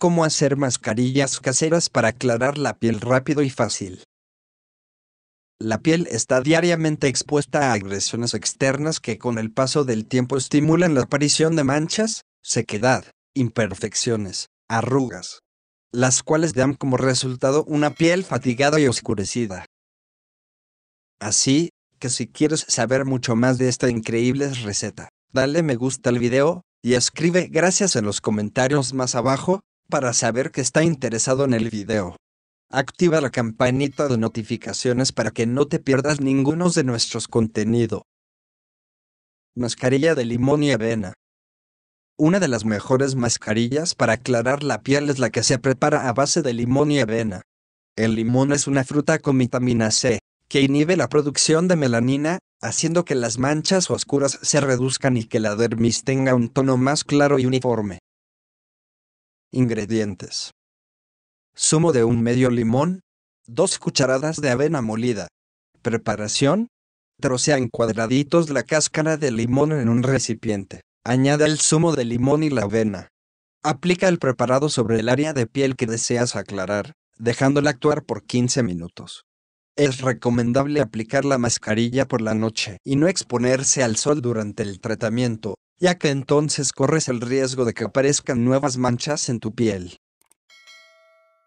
Cómo hacer mascarillas caseras para aclarar la piel rápido y fácil. La piel está diariamente expuesta a agresiones externas que con el paso del tiempo estimulan la aparición de manchas, sequedad, imperfecciones, arrugas, las cuales dan como resultado una piel fatigada y oscurecida. Así que si quieres saber mucho más de esta increíble receta, dale me gusta al video y escribe gracias en los comentarios más abajo para saber que está interesado en el video. Activa la campanita de notificaciones para que no te pierdas ninguno de nuestros contenidos. Mascarilla de limón y avena. Una de las mejores mascarillas para aclarar la piel es la que se prepara a base de limón y avena. El limón es una fruta con vitamina C, que inhibe la producción de melanina, haciendo que las manchas oscuras se reduzcan y que la dermis tenga un tono más claro y uniforme. Ingredientes. Zumo de un medio limón, Dos cucharadas de avena molida. Preparación. Trocea en cuadraditos la cáscara de limón en un recipiente. Añade el zumo de limón y la avena. Aplica el preparado sobre el área de piel que deseas aclarar, dejándola actuar por 15 minutos. Es recomendable aplicar la mascarilla por la noche y no exponerse al sol durante el tratamiento, ya que entonces corres el riesgo de que aparezcan nuevas manchas en tu piel.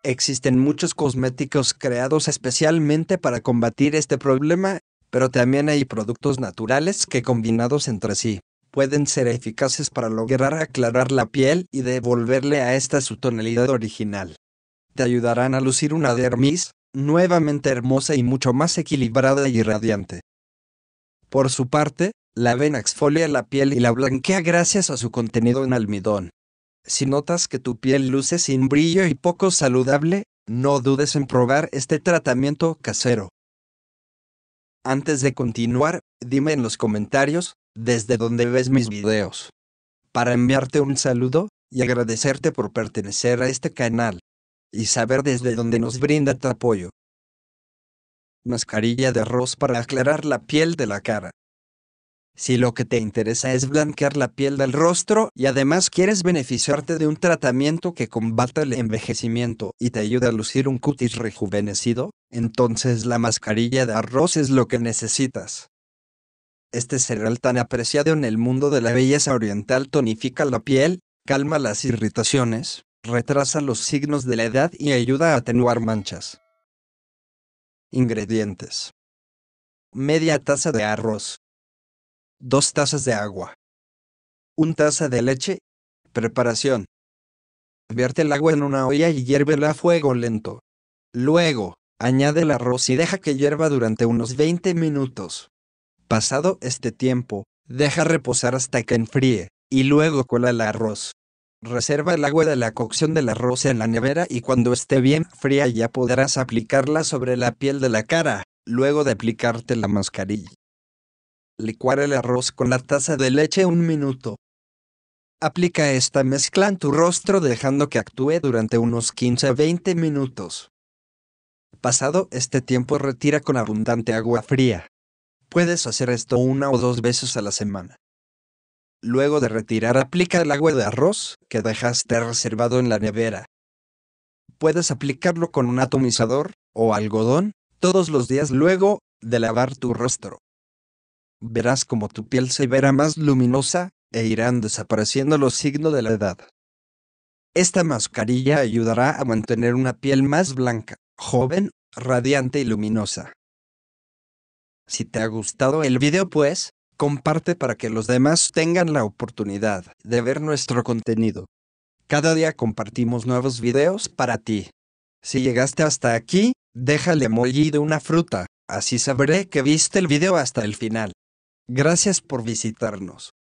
Existen muchos cosméticos creados especialmente para combatir este problema, pero también hay productos naturales que combinados entre sí pueden ser eficaces para lograr aclarar la piel y devolverle a esta su tonalidad original. Te ayudarán a lucir una dermis nuevamente hermosa y mucho más equilibrada y radiante. Por su parte, la avena exfolia la piel y la blanquea gracias a su contenido en almidón. Si notas que tu piel luce sin brillo y poco saludable, no dudes en probar este tratamiento casero. Antes de continuar, dime en los comentarios, desde dónde ves mis videos. Para enviarte un saludo, y agradecerte por pertenecer a este canal. Y saber desde dónde nos brinda tu apoyo. Mascarilla de arroz para aclarar la piel de la cara. Si lo que te interesa es blanquear la piel del rostro y además quieres beneficiarte de un tratamiento que combata el envejecimiento y te ayude a lucir un cutis rejuvenecido, entonces la mascarilla de arroz es lo que necesitas. Este cereal tan apreciado en el mundo de la belleza oriental tonifica la piel, calma las irritaciones, retrasa los signos de la edad y ayuda a atenuar manchas. Ingredientes. Media taza de arroz, Dos tazas de agua, 1 taza de leche. Preparación. Vierte el agua en una olla y hiérvela a fuego lento. Luego, añade el arroz y deja que hierva durante unos 20 minutos. Pasado este tiempo, deja reposar hasta que enfríe, y luego cola el arroz. Reserva el agua de la cocción del arroz en la nevera y cuando esté bien fría ya podrás aplicarla sobre la piel de la cara, luego de aplicarte la mascarilla. Licuar el arroz con la taza de leche un minuto. Aplica esta mezcla en tu rostro dejando que actúe durante unos 15 a 20 minutos. Pasado este tiempo retira con abundante agua fría. Puedes hacer esto una o dos veces a la semana. Luego de retirar aplica el agua de arroz que dejaste reservado en la nevera. Puedes aplicarlo con un atomizador o algodón todos los días luego de lavar tu rostro verás como tu piel se verá más luminosa, e irán desapareciendo los signos de la edad. Esta mascarilla ayudará a mantener una piel más blanca, joven, radiante y luminosa. Si te ha gustado el video pues, comparte para que los demás tengan la oportunidad de ver nuestro contenido. Cada día compartimos nuevos videos para ti. Si llegaste hasta aquí, déjale mollido de una fruta, así sabré que viste el video hasta el final. Gracias por visitarnos.